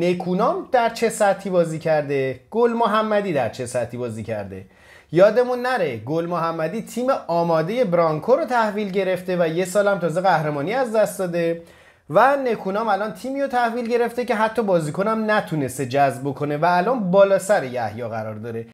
نکونام در چه سطحی بازی کرده گل محمدی در چه سطحی بازی کرده یادمون نره گل محمدی تیم آماده برانکو رو تحویل گرفته و یه هم تازه قهرمانی از دست داده و نکونام الان تیمی رو تحویل گرفته که حتی بازیکنم نتونسته جذب کنه و الان بالا سر یحیی قرار داره